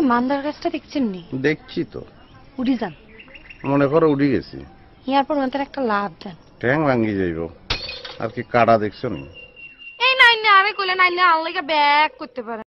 এই মান্দার গাছটা দেখছেন নি দেখছি তো উড়ি যান মনে করো উড়ি গেছি ইয়ার পর ওদের একটা লাভ দেন ঠ্যাং ভাঙ্গি যাইব আর কি কাটা দেখছো এই নাই না আরে কইলে নাই না আনলে ব্যাক করতে পারে